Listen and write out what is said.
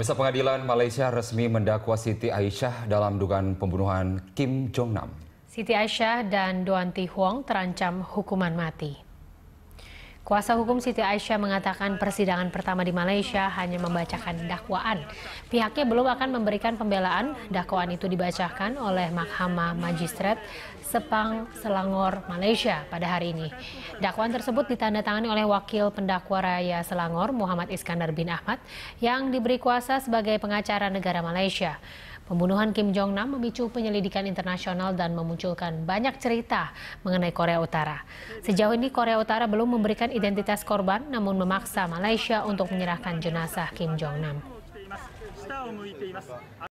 Pemirsa pengadilan Malaysia resmi mendakwa Siti Aisyah dalam dugaan pembunuhan Kim Jong Nam. Siti Aisyah dan Doanti Huang terancam hukuman mati. Kuasa hukum Siti Aisyah mengatakan persidangan pertama di Malaysia hanya membacakan dakwaan. Pihaknya belum akan memberikan pembelaan. Dakwaan itu dibacakan oleh Mahkamah Magistrat Sepang Selangor, Malaysia pada hari ini. Dakwaan tersebut ditandatangani oleh Wakil Pendakwa Raya Selangor Muhammad Iskandar bin Ahmad yang diberi kuasa sebagai pengacara negara Malaysia. Pembunuhan Kim Jong Nam memicu penyelidikan internasional dan memunculkan banyak cerita mengenai Korea Utara. Sejauh ini Korea Utara belum memberikan identitas korban namun memaksa Malaysia untuk menyerahkan jenazah Kim Jong Nam.